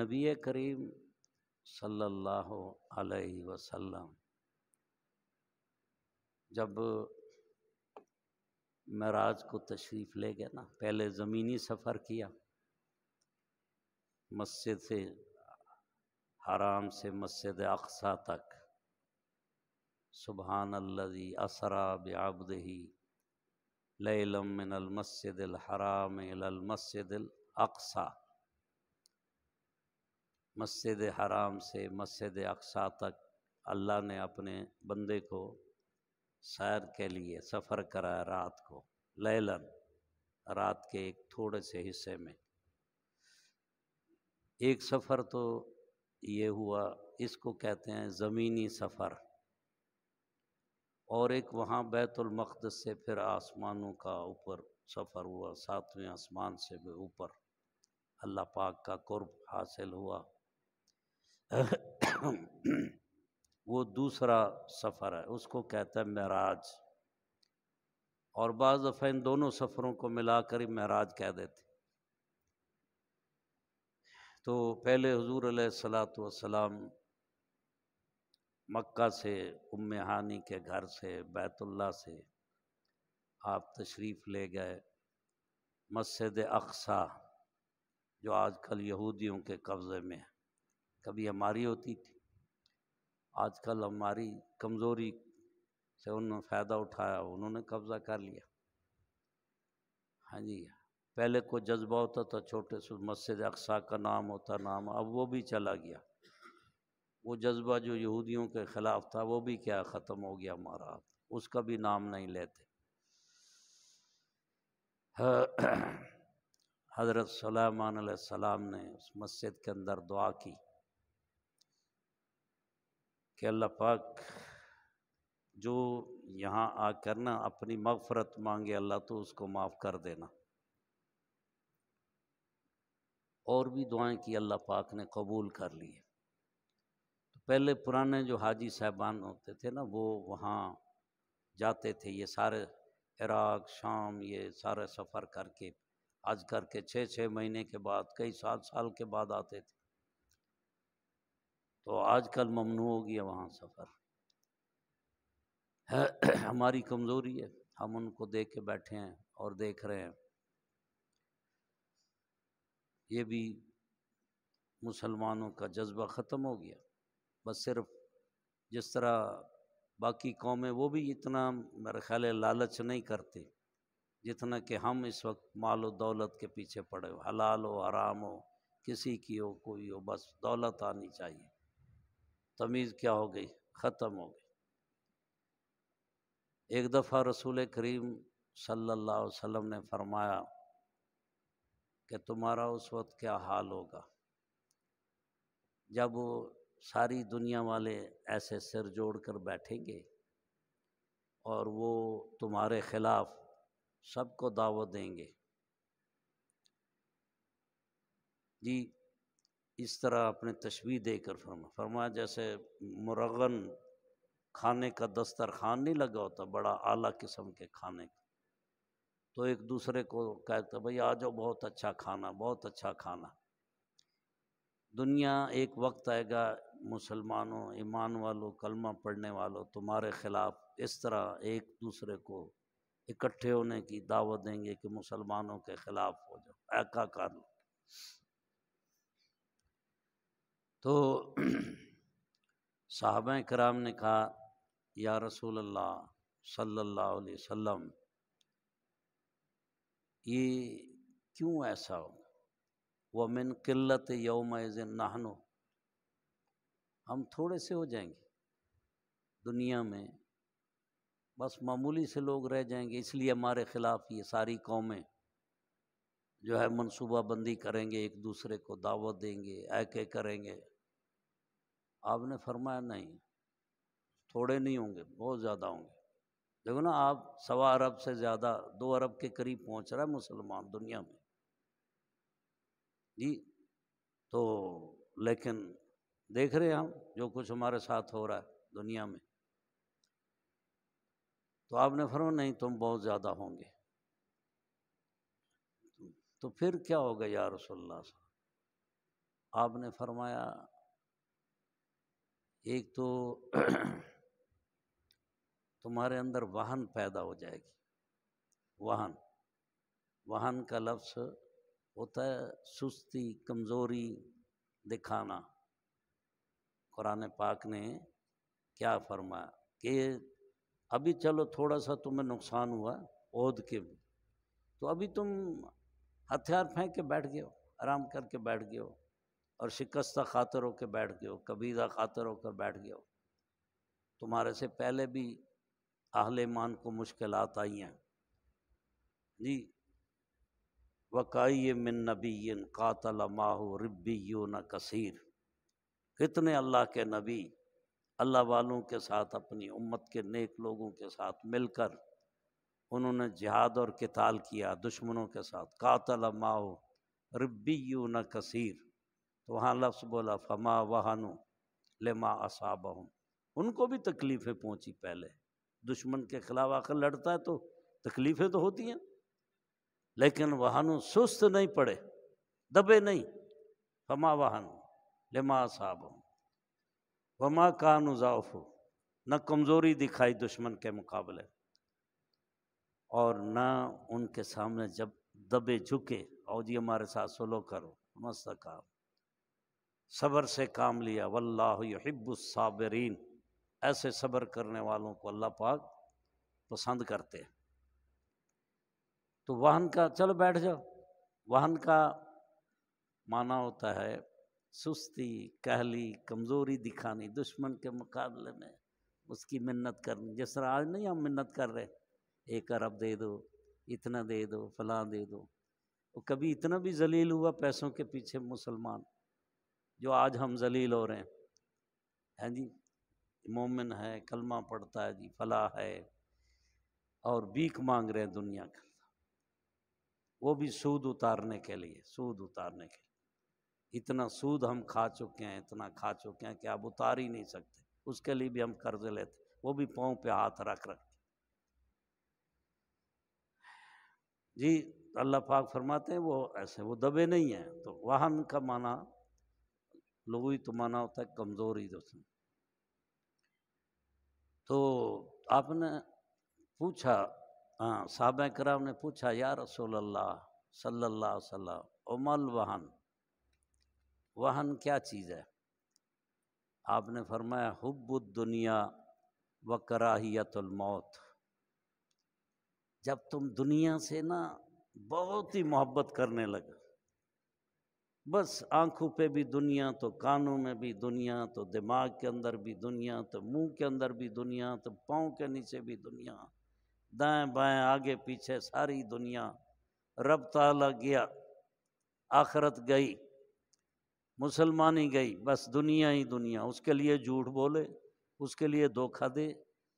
नबी करीम सल्लल्लाहु अलैहि वसल्लम जब महराज को तशरीफ़ ले गए ना पहले ज़मीनी सफ़र किया मस्जिद से हराम से मस्जिद अक्सा तक सुबहान अल्लि असरा बबदही लम मिनल मस्जिद हराम अक्सा मस्जिद हराम से मस्जिद अक्सा तक अल्लाह ने अपने बंदे को सैर के लिए सफ़र कराया रात को लैलन रात के एक थोड़े से हिस्से में एक सफ़र तो ये हुआ इसको कहते हैं ज़मीनी सफ़र और एक वहाँ बैतुलमक़द से फिर आसमानों का ऊपर सफ़र हुआ सातवें आसमान से भी ऊपर अल्लाह पाक का कुर्ब हासिल हुआ वो दूसरा सफ़र है उसको कहते हैं महराज और बाज़ दफ़ा इन दोनों सफ़रों को मिलाकर ही महराज कह देते तो पहले हजूर सलात मक् से उम हानि के घर से बैतुल्ला से आप तशरीफ़ ले गए मस्जिद अकसा जो आजकल यहूदियों के कब्ज़े में है कभी हमारी होती थी आजकल हमारी कमज़ोरी से उन्होंने फ़ायदा उठाया उन्होंने कब्ज़ा कर लिया हाँ जी पहले को जज्बा होता था छोटे से मस्जिद अक्सा का नाम होता नाम अब वो भी चला गया वो जज्बा जो यहूदियों के ख़िलाफ़ था वो भी क्या ख़त्म हो गया हमारा उसका भी नाम नहीं लेते हज़रत सलामान सलाम ने उस मस्जिद के अंदर दुआ की कि अल्लाह पाक जो यहाँ आकर ना अपनी मगफरत मांगे अल्लाह तो उसको माफ़ कर देना और भी दुआएं की अल्लाह पाक ने कबूल कर ली है तो पहले पुराने जो हाजी साहबान होते थे ना वो वहाँ जाते थे ये सारे इराक शाम ये सारे सफ़र करके आज करके छः छः महीने के बाद कई साल साल के बाद आते थे तो आजकल ममनू हो गया वहाँ सफ़र हमारी कमज़ोरी है हम उनको देख के बैठे हैं और देख रहे हैं ये भी मुसलमानों का जज्बा ख़त्म हो गया बस सिर्फ जिस तरह बाकी कौमें वो भी इतना मेरा ख्याल लालच नहीं करते जितना कि हम इस वक्त माल और दौलत के पीछे पड़े हो हलाल हो हराम हो किसी की हो कोई हो बस दौलत आनी चाहिए तमीज़ क्या हो गई ख़त्म हो गई एक दफ़ा रसूल करीम सल्लल्लाहु अलैहि वसल्लम ने फरमाया कि तुम्हारा उस वक्त क्या हाल होगा जब वो सारी दुनिया वाले ऐसे सिर जोड़ कर बैठेंगे और वो तुम्हारे ख़िलाफ़ सबको दावत देंगे जी इस तरह आपने तशबी देकर फरमा फरमाया जैसे मुरगन खाने का दस्तर खान नहीं लगा होता बड़ा आला किस्म के खाने का तो एक दूसरे को कहते भाई आ जाओ बहुत अच्छा खाना बहुत अच्छा खाना दुनिया एक वक्त आएगा मुसलमानों ईमान वालों कलमा पढ़ने वालों तुम्हारे ख़िलाफ़ इस तरह एक दूसरे को इकट्ठे होने की दावत देंगे कि मुसलमानों के ख़िलाफ़ हो जाओ ऐका कर लो तो साहब कराम ने कहा या रसूल अल्लाह सल्लल्लाहु अलैहि वसल्लम ये क्यों ऐसा हो वह मिन किल्लत यौम नाहनो हम थोड़े से हो जाएंगे दुनिया में बस मामूली से लोग रह जाएंगे इसलिए हमारे ख़िलाफ़ ये सारी कौमें जो है मनसूबाबंदी करेंगे एक दूसरे को दावत देंगे ऐके करेंगे आपने फरमाया नहीं थोड़े नहीं होंगे बहुत ज़्यादा होंगे देखो ना आप सवा अरब से ज़्यादा दो अरब के करीब पहुंच रहा है मुसलमान दुनिया में जी तो लेकिन देख रहे हैं हम जो कुछ हमारे साथ हो रहा है दुनिया में तो आपने फरमा नहीं तुम बहुत ज़्यादा होंगे तो फिर क्या होगा यार रसोल्ला आपने फरमाया एक तो तुम्हारे अंदर वाहन पैदा हो जाएगी वाहन वाहन का लफ्स होता है सुस्ती कमज़ोरी दिखाना कुरान पाक ने क्या फरमाया कि अभी चलो थोड़ा सा तुम्हें नुकसान हुआ ओद के भी तो अभी तुम हथियार फेंक के बैठ गए हो आराम करके बैठ गए हो और शिकस्ता खातर होकर बैठ गए हो कबीदा खातर होकर बैठ गए हो तुम्हारे से पहले भी आहल मान को मुश्किल आई हैं जी वकाई मिन नबी कातल रबी रिब्बीयो न कसीर कितने अल्लाह के नबी अल्लाह वालों के साथ अपनी उम्मत के नेक लोगों के साथ मिलकर उन्होंने जिहाद और किताल किया दुश्मनों के साथ कातल माओ रिब्बीयो न कसीर तो वहाँ लफ्स बोला फमा वहानु लेमा असाब उनको भी तकलीफ़ें पहुँची पहले दुश्मन के खिलाफ आकर लड़ता है तो तकलीफ़ें तो होती हैं लेकिन वहनु सुस्त नहीं पड़े दबे नहीं फमा वहानु लेमा असाब वमा कानु जाफ़ू न कमज़ोरी दिखाई दुश्मन के मुकाबले और ना उनके सामने जब दबे झुके और जी हमारे साथ सोलो करो मस्त काम सब्र से काम लिया वल्लाबरीन ऐसे सब्र करने वालों को अल्लाह पाक पसंद करते हैं तो वाहन का चलो बैठ जाओ वाहन का माना होता है सुस्ती कहली कमज़ोरी दिखानी दुश्मन के मुकाबले में उसकी मिन्नत करनी जिस तरह आज नहीं हम मिन्नत कर रहे एक अरब दे दो इतना दे दो फला दे दो वो कभी इतना भी जलील हुआ पैसों के पीछे मुसलमान जो आज हम जलील हो रहे हैं है जी मोमिन है कलमा पढ़ता है जी फला है और बीक मांग रहे हैं दुनिया का वो भी सूद उतारने के लिए सूद उतारने के लिए इतना सूद हम खा चुके हैं इतना खा चुके हैं कि आप उतार ही नहीं सकते उसके लिए भी हम कर्ज लेते वो भी पाँव पे हाथ रख रख जी अल्लाह पाक फरमाते हैं वो ऐसे वो दबे नहीं हैं तो वाहन का माना लुई तो माना होता है कमजोर ही दोस्तों तो आपने पूछा हाँ साहब कराम ने पूछा या रसूल अल्लाह सल्ला उमल वाहन वाहन क्या चीज़ है आपने फरमाया दुनिया व मौत जब तुम दुनिया से ना बहुत ही मोहब्बत करने लगे बस आंखों पे भी दुनिया तो कानों में भी दुनिया तो दिमाग के अंदर भी दुनिया तो मुंह के अंदर भी दुनिया तो पाँव के नीचे भी दुनिया दाएं बाएं आगे पीछे सारी दुनिया रब ताला गया आखरत गई मुसलमानी गई बस दुनिया ही दुनिया उसके लिए झूठ बोले उसके लिए धोखा दे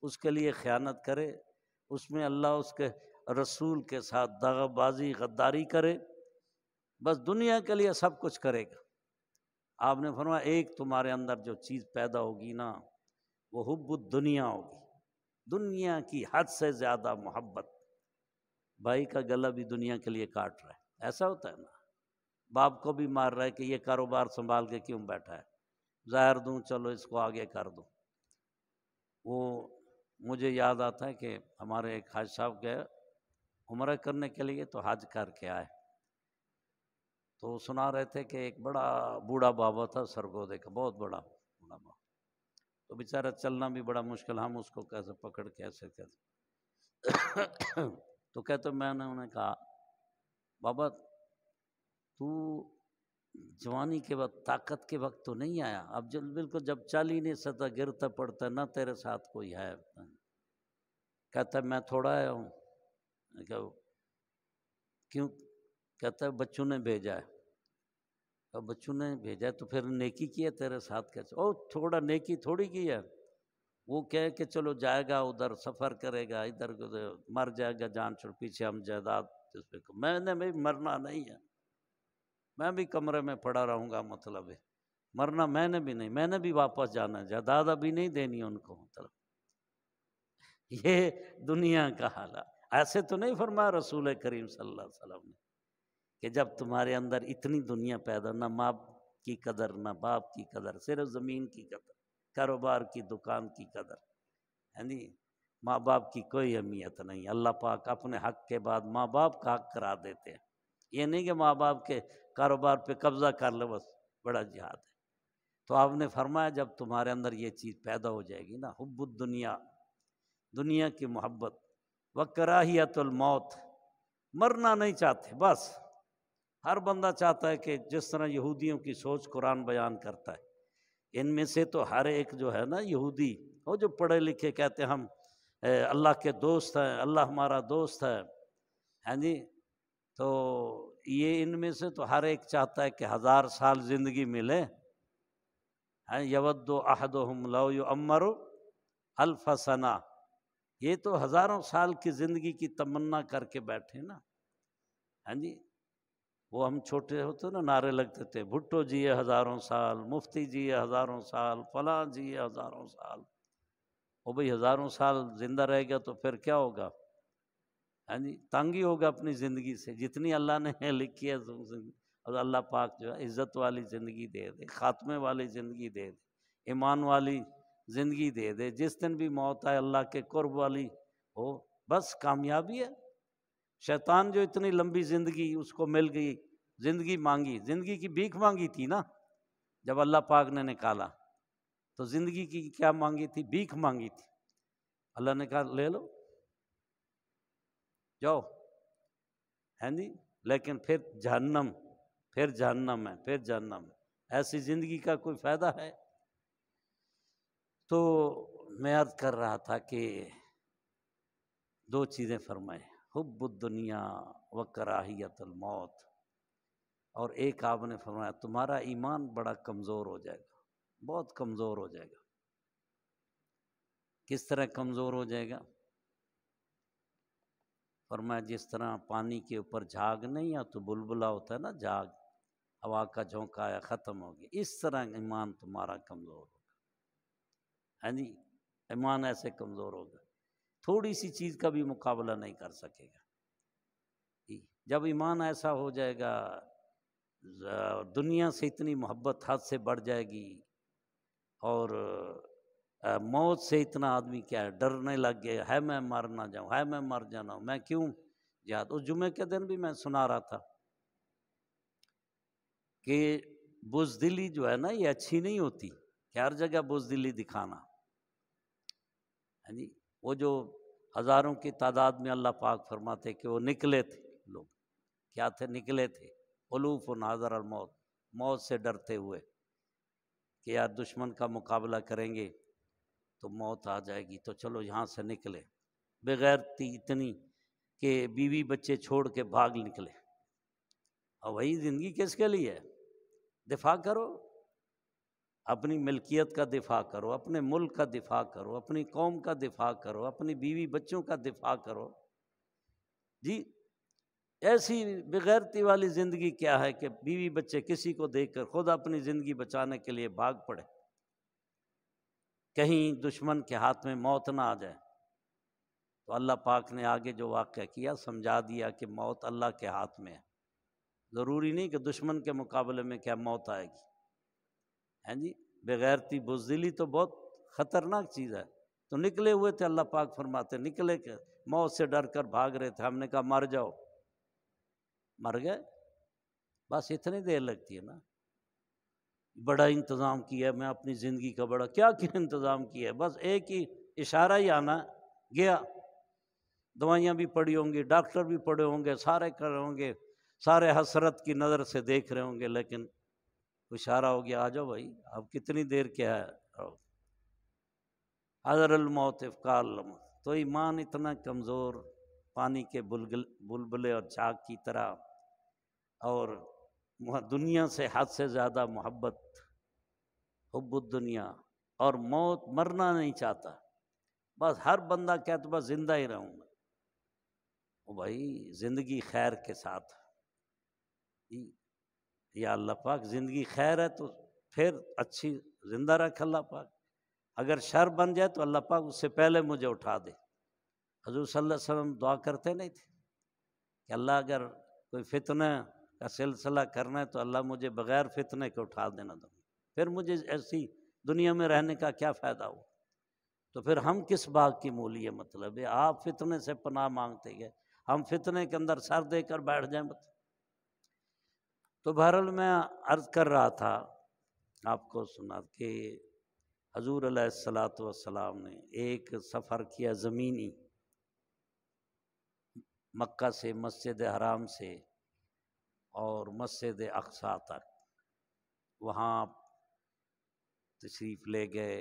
उसके लिए ख़यानत करे उसमें अल्लाह उसके रसूल के साथ दगाबाजी गद्दारी करे बस दुनिया के लिए सब कुछ करेगा आपने फरमाया एक तुम्हारे अंदर जो चीज़ पैदा होगी ना वो हब्बुद दुनिया होगी दुनिया की हद से ज़्यादा मोहब्बत भाई का गला भी दुनिया के लिए काट रहा है ऐसा होता है ना बाप को भी मार रहा है कि ये कारोबार संभाल के क्यों बैठा है ज़ाहिर दूँ चलो इसको आगे कर दूँ वो मुझे याद आता है कि हमारे एक हाज साहब गए उम्र करने के लिए तो हज करके आए तो सुना रहे थे कि एक बड़ा बूढ़ा बाबा था सरगोदे का बहुत बड़ा बूढ़ा बाबा तो बेचारा चलना भी बड़ा मुश्किल हम उसको कैसे पकड़ कैसे कैसे तो कहते मैंने उन्हें कहा बाबा तू जवानी के वक्त ताकत के वक्त तो नहीं आया अब जब बिल्कुल जब चल ही नहीं सकता गिरता पड़ता ना तेरे साथ कोई है कहता मैं थोड़ा आया हूँ क्यों कहता है बच्चों ने भेजा है अब बच्चों ने भेजा तो फिर नेकी किया तेरे साथ कैसे ओ थोड़ा नेकी थोड़ी की है वो कह के चलो जाएगा उधर सफ़र करेगा इधर तो मर जाएगा जान छोड़ पीछे हम जायदाद जिसपे मैंने भी मरना नहीं है मैं भी कमरे में पड़ा रहूँगा मतलब है मरना मैंने भी नहीं मैंने भी वापस जाना है जायदाद अभी नहीं देनी उनको मतलब ये दुनिया का हाल ऐसे तो नहीं फरमाया रसूल करीम सल्लल्लाहु अलैहि वसल्लम ने कि जब तुम्हारे अंदर इतनी दुनिया पैदा ना माँ की कदर ना बाप की कदर सिर्फ ज़मीन की कदर कारोबार की दुकान की कदर है नी माँ बाप की कोई अहमियत नहीं अल्लाह पाक अपने हक के बाद माँ बाप का हक करा देते हैं ये नहीं कि माँ बाप के कारोबार पे कब्ज़ा कर ले बस बड़ा जिहाद है तो आपने फरमाया जब तुम्हारे अंदर ये चीज़ पैदा हो जाएगी ना हब्बुद दुनिया दुनिया की मोहब्बत व कराहियतुल मौत मरना नहीं चाहते बस हर बंदा चाहता है कि जिस तरह यहूदियों की सोच कुरान बयान करता है इनमें से तो हर एक जो है ना यहूदी वो जो पढ़े लिखे कहते हम अल्लाह के दोस्त हैं अल्लाह हमारा दोस्त है हैं जी तो ये इनमें से तो हर एक चाहता है कि हज़ार साल ज़िंदगी मिले हैं यवदो अहद हम लो यो अमर अल्फसना ये तो हज़ारों साल की ज़िंदगी की तमन्ना करके बैठे ना हाँ जी वो हम छोटे होते तो ना नारे लगते थे भुट्टो जिए हज़ारों साल मुफ्ती जिए हज़ारों साल फला जिए हज़ारों साल वो भाई हज़ारों साल ज़िंदा रहेगा तो फिर क्या होगा हाँ जी तंग ही होगा अपनी ज़िंदगी से जितनी अल्लाह ने लिखी है और अल्लाह पाक जो है इज़्ज़त वाली ज़िंदगी दे दे ख़ात्मे वाली ज़िंदगी दे दे ईमान वाली ज़िंदगी दे दे जिस दिन भी मौत आए अल्लाह के कुर्ब वाली हो बस कामयाबी है शैतान जो इतनी लंबी ज़िंदगी उसको मिल गई ज़िंदगी मांगी ज़िंदगी की भीख मांगी थी ना जब अल्लाह पाक ने निकाला तो ज़िंदगी की क्या मांगी थी भीख मांगी थी अल्लाह ने कहा ले लो जाओ है जी लेकिन फिर जहन्नम फिर जहन्नम है फिर जहन्नम है ऐसी ज़िंदगी का कोई फ़ायदा है तो मैं याद कर रहा था कि दो चीज़ें फरमाएं दुनिया व मौत और एक आपने फरमाया तुम्हारा ईमान बड़ा कमज़ोर हो जाएगा बहुत कमज़ोर हो जाएगा किस तरह कमज़ोर हो जाएगा फरमाया जिस तरह पानी के ऊपर झाग नहीं आ तो बुलबुला होता है ना झाग हवा का झोंका आया ख़त्म हो गया इस तरह ईमान तुम्हारा कमज़ोर होगा है हाँ जी ईमान ऐसे कमज़ोर होगा थोड़ी सी चीज़ का भी मुकाबला नहीं कर सकेगा जब ईमान ऐसा हो जाएगा दुनिया से इतनी मोहब्बत हाथ से बढ़ जाएगी और मौत से इतना आदमी क्या है डरने लग गया है मैं मर ना जाऊँ है मैं मर जाना मैं क्यों याद उस जुमे के दिन भी मैं सुना रहा था कि बुजदिली जो है ना ये अच्छी नहीं होती हर जगह बुजदिली दिखाना है हाँ जी वो जो हज़ारों की तादाद में अल्लाह पाक फरमाते कि वो निकले थे लोग क्या थे निकले थे और नाजर और मौत मौत से डरते हुए कि यार दुश्मन का मुकाबला करेंगे तो मौत आ जाएगी तो चलो यहाँ से निकले बगैर थी इतनी कि बीवी बच्चे छोड़ के भाग निकले और वही ज़िंदगी किसके लिए है दिफा करो अपनी मिल्कियत का दिफा करो अपने मुल्क का दिफा करो अपनी कौम का दिफा करो अपनी बीवी बच्चों का दिफा करो जी ऐसी बेगैरती वाली ज़िंदगी क्या है कि बीवी बच्चे किसी को देखकर खुद अपनी ज़िंदगी बचाने के लिए भाग पड़े कहीं दुश्मन के हाथ में मौत ना आ जाए तो अल्लाह पाक ने आगे जो वाक़ किया समझा दिया कि मौत अल्लाह के हाथ में है ज़रूरी नहीं कि दुश्मन के मुकाबले में क्या मौत आएगी हैं जी बगैरती बुजदिली तो बहुत ख़तरनाक चीज़ है तो निकले हुए थे अल्लाह पाक फरमाते निकले के मौत से डर कर भाग रहे थे हमने कहा मर जाओ मर गए बस इतनी देर लगती है ना बड़ा इंतज़ाम किया मैं अपनी ज़िंदगी का बड़ा क्या क्या इंतज़ाम किया है बस एक ही इशारा ही आना गया दवाइयाँ भी पड़ी होंगी डॉक्टर भी पड़े होंगे सारे कर होंगे सारे हसरत की नज़र से देख रहे होंगे लेकिन इशारा हो गया आ जाओ भाई अब कितनी देर क्या है हजरल मौत इफ़ाल तो ईमान इतना कमज़ोर पानी के बुलगल बुलबुले और झाग की तरह और दुनिया से हद से ज़्यादा मोहब्बत हब्बुल दुनिया और मौत मरना नहीं चाहता बस हर बंदा कहता तो बस ज़िंदा ही रहूँ मैं भाई ज़िंदगी खैर के साथ या अल्लाह पाक ज़िंदगी खैर है तो फिर अच्छी ज़िंदा रख अल्लाह पाक अगर शर बन जाए तो अल्लाह पाक उससे पहले मुझे उठा दे हजूर सल्लम दुआ करते नहीं थे कि अल्लाह अगर कोई फितने का सिलसिला करना है तो अल्लाह मुझे बग़ैर फितने के उठा देना दो फिर मुझे ऐसी दुनिया में रहने का क्या फ़ायदा हो तो फिर हम किस बाग की मूली है मतलब है आप फितने से पनाह मांगते गए हम फितने के अंदर सर देकर बैठ जाएं मतलब तो बहरल मैं अर्ज़ कर रहा था आपको सुना कि हजूर सलात वसलाम ने एक सफ़र किया ज़मीनी मक्का से मस्जिद हराम से और मस्जिद अक्सा तक वहाँ तशरीफ़ ले गए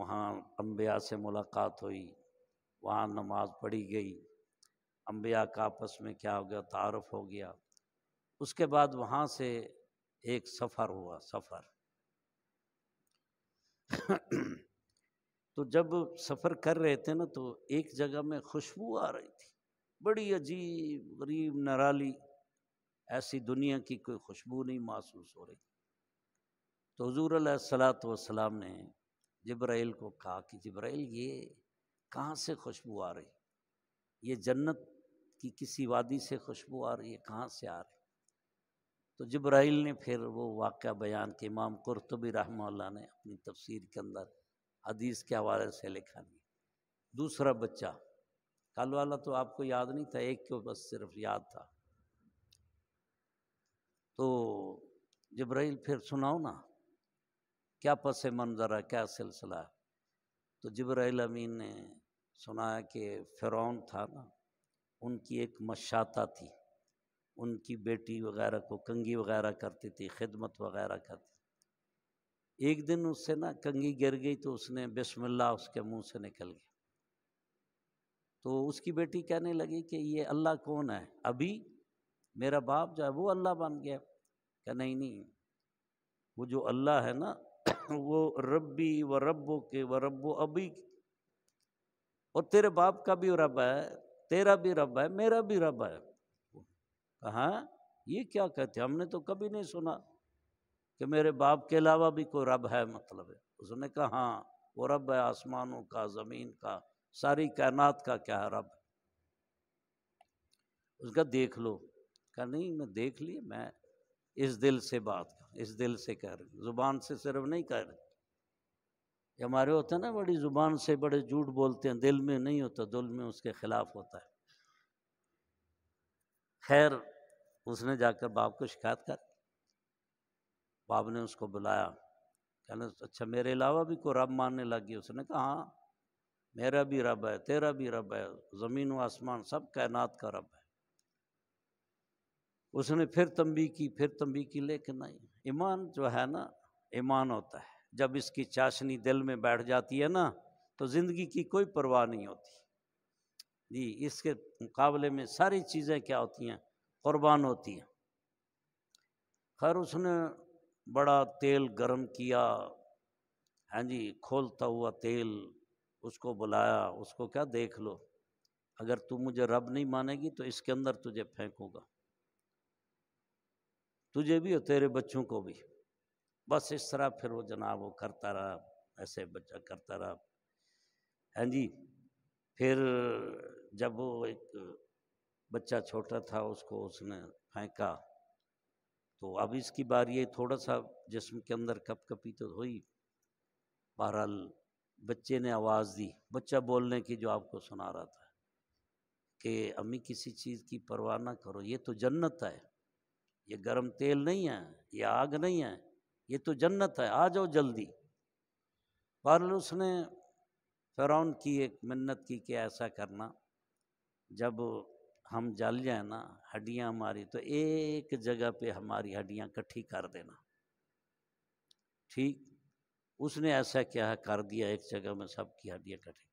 वहाँ अम्बिया से मुलाकात हुई वहाँ नमाज़ पढ़ी गई अम्बिया का आपस में क्या हो गया तारफ़ हो गया उसके बाद वहाँ से एक सफ़र हुआ सफ़र तो जब सफ़र कर रहे थे ना तो एक जगह में खुशबू आ रही थी बड़ी अजीब गरीब नराली ऐसी दुनिया की कोई खुशबू नहीं महसूस हो रही तो हजूर सलात वसलाम ने जब्राइल को कहा कि जब्राइल ये कहाँ से खुशबू आ रही ये जन्नत की किसी वादी से खुशबू आ रही है कहाँ से आ रही तो जब्राइल ने फिर वो वाक़ बयान के इमाम कुरतबी रहमल्ला ने अपनी तफसीर के अंदर हदीस के हवाले से लिखा नहीं दूसरा बच्चा कल वाला तो आपको याद नहीं था एक को बस सिर्फ याद था तो जब्राइल फिर सुनाओ ना क्या पस मंज़र है क्या सिलसिला है तो जब्राइल अमीन ने सुनाया कि फ़िरौन था ना उनकी एक मशाता थी उनकी बेटी वगैरह को कंगी वगैरह करती थी खिदमत वगैरह करती थी एक दिन उससे ना कंगी गिर गई तो उसने बिस्मिल्लाह उसके मुंह से निकल गया तो उसकी बेटी कहने लगी कि ये अल्लाह कौन है अभी मेरा बाप जो है वो अल्लाह बन गया क्या नहीं नहीं वो जो अल्लाह है ना वो रब्बी व रब्बो के व रब्बो अभी और तेरे बाप का भी रब है तेरा भी रब है मेरा भी रब है हाँ ये क्या कहते हमने तो कभी नहीं सुना कि मेरे बाप के अलावा भी कोई रब है मतलब है उसने कहा हाँ वो रब है आसमानों का ज़मीन का सारी कायनात का क्या है रब उसका देख लो कहा नहीं मैं देख लिए मैं इस दिल से बात कर इस दिल से कह रही ज़ुबान से सिर्फ नहीं कह रही हमारे होते हैं ना बड़ी ज़ुबान से बड़े झूठ बोलते हैं दिल में नहीं होता दिल में उसके ख़िलाफ़ होता है खैर उसने जाकर बाप को शिकायत कर बाप ने उसको बुलाया कहने अच्छा मेरे अलावा भी कोई रब मानने लग गई उसने कहा हाँ मेरा भी रब है तेरा भी रब है ज़मीन व आसमान सब कायनात का रब है उसने फिर तंबी की फिर तंबी की लेकिन नहीं ईमान जो है ना ईमान होता है जब इसकी चाशनी दिल में बैठ जाती है ना तो ज़िंदगी की कोई परवाह नहीं होती जी इसके मुकाबले में सारी चीज़ें क्या होती हैं कुर्बान होती है खैर उसने बड़ा तेल गरम किया है हाँ जी खोलता हुआ तेल उसको बुलाया उसको क्या देख लो अगर तू मुझे रब नहीं मानेगी तो इसके अंदर तुझे फेंकूंगा तुझे भी और तेरे बच्चों को भी बस इस तरह फिर वो जनाब वो करता रहा ऐसे बच्चा करता रहा है हाँ जी फिर जब वो एक बच्चा छोटा था उसको उसने फेंका तो अब इसकी बार ये थोड़ा सा जिसम के अंदर कप कपी तो हुई बहरहाल बच्चे ने आवाज़ दी बच्चा बोलने की जो आपको सुना रहा था कि अम्मी किसी चीज़ की परवाह ना करो ये तो जन्नत है ये गरम तेल नहीं है ये आग नहीं है ये तो जन्नत है आ जाओ जल्दी पर उसने फेरा की एक मन्नत की कि ऐसा करना जब हम जल जाए ना हड्डियाँ हमारी तो एक जगह पे हमारी हड्डियाँ इकट्ठी कर देना ठीक उसने ऐसा क्या है कर दिया एक जगह में सबकी हड्डियाँ इकट्ठी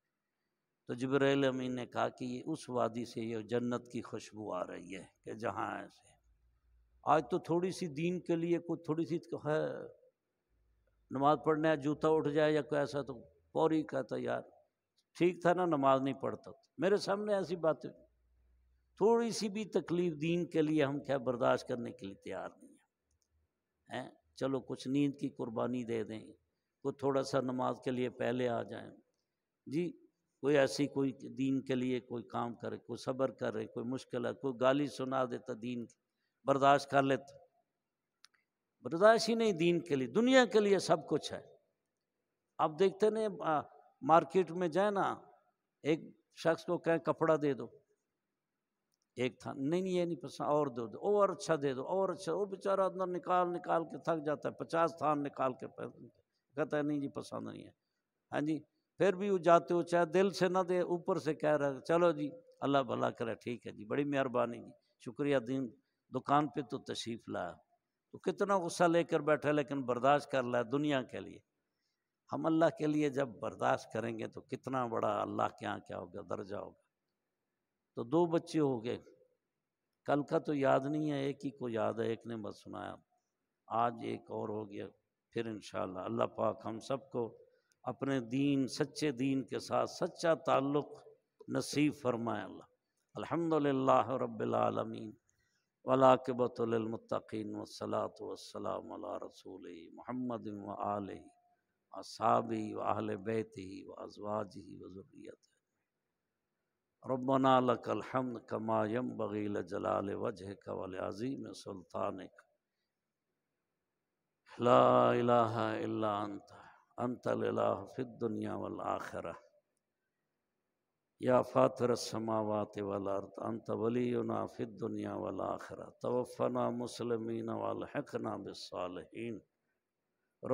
तो जबरील अमीन ने कहा कि ये उस वादी से ये जन्नत की खुशबू आ रही है कि जहाँ ऐसे आज तो थोड़ी सी दीन के लिए कुछ थोड़ी सी तो है नमाज पढ़ने या जूता उठ जाए या कोई ऐसा तो पौरी कहता यार ठीक था ना नमाज नहीं पढ़ता तो। मेरे सामने ऐसी बातें थोड़ी सी भी तकलीफ दीन के लिए हम क्या बर्दाश्त करने के लिए तैयार नहीं है हैं चलो कुछ नींद की कुर्बानी दे दें कुछ थोड़ा सा नमाज के लिए पहले आ जाएं जी कोई ऐसी कोई दीन के लिए कोई काम करे कोई सब्र करे कोई मुश्किल है कोई गाली सुना देता दीन बर्दाश्त कर लेता बर्दाश्त ही नहीं दीन के लिए दुनिया के लिए सब कुछ है आप देखते ना मार्केट में जाए ना एक शख्स को कहें कपड़ा दे दो एक था नहीं ये नहीं पसंद और दो दो और अच्छा दे दो और अच्छा वो बेचारा अंदर निकाल निकाल के थक जाता है पचास थान निकाल के कहता है नहीं जी पसंद नहीं है हाँ जी फिर भी वो जाते हो चाहे दिल से ना दे ऊपर से कह रहा चलो जी अल्लाह भला करे ठीक है जी बड़ी मेहरबानी जी शुक्रिया दीन दुकान पे तो तशरीफ़ लाया तो कितना गुस्सा लेकर बैठा लेकिन बर्दाश्त कर लाया दुनिया के लिए हम अल्लाह के लिए जब बर्दाश्त करेंगे तो कितना बड़ा अल्लाह के यहाँ क्या होगा दर्जा होगा तो दो बच्चे हो गए कल का तो याद नहीं है एक ही को याद है एक ने बस सुनाया आज एक और हो गया फिर इन अल्लाह पाक हम सबको अपने दीन सच्चे दीन के साथ सच्चा ताल्लुक़ नसीब फरमाए अल्लाह अल्हम्दुलिल्लाह रब्बिलआलमीन वलाकबतुलमतकीन वसलात वसलाम रसूल महमद आल असाबी वाहल बैत ही वजवाज ही व रबना लकलहम कमायम बगील जलाल वजह कवल अज़ीम सुल्तान ला इला अंत अंत फ़िदुनिया वल आखिर या फ़ातर समावत वल अर्त अंत वलीना फ़िदुनिया वल आखिर तवफ़ना मुसलमिन वालहकना बिसालहीन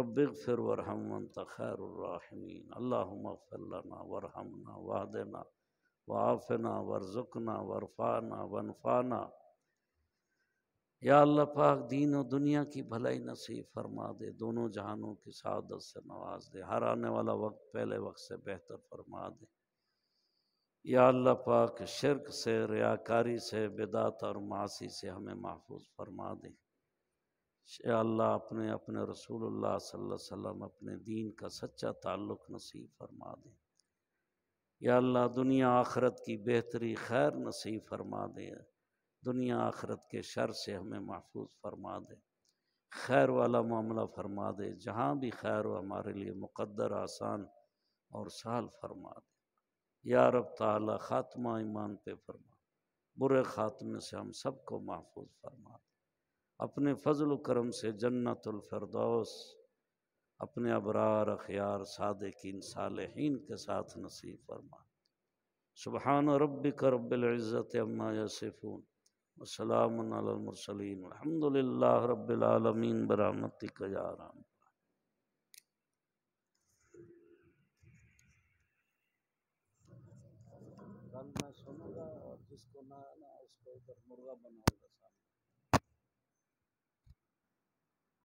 रबिक फिर वरहम तखैरमीन अल्लाफ़ल्ला वरहमना वादना वाफना वरजुकना वरफाना वनफाना या अल्लाह पाक दीन और दुनिया की भलाई नसीब फरमा दे दोनों जहानों की सादत से नवाज दे हर आने वाला वक्त पहले वक्त से बेहतर फरमा दे या अल्लाह पाक शिरक से रियाकारी से बेदात और मासी से हमें महफूज फरमा दे या अल्लाह अपने अपने रसूलुल्लाह सल्लल्लाहु अलैहि वसल्लम अपने दीन का सच्चा ताल्लुक़ नसीब फरमा दें या अल्लाह दुनिया आखरत की बेहतरी खैर नसीब फरमा दे दुनिया आखरत के शर से हमें महफूज फरमा दे खैर वाला मामला फरमा दे जहाँ भी खैर हो हमारे लिए मुकद्दर आसान और सहल फरमा दे या रब ताला ख़ात्मा ईमान पे फरमा बुरे ख़ात्मे से हम सबको महफूज फरमा दे अपने फजल करम से जन्नतफरदौस अपने अबरार अखियार सादकिन सालहीन के साथ नसीब फरमा सुबहान रब करबुल्ज़त अम्मा यसफ़ून वसलामसलिन अलहमदिल्ला रबालमीन बरामती कजाराम मैं सुनूंगा और जिसको ना ना उसको मुर्गा बनाऊंगा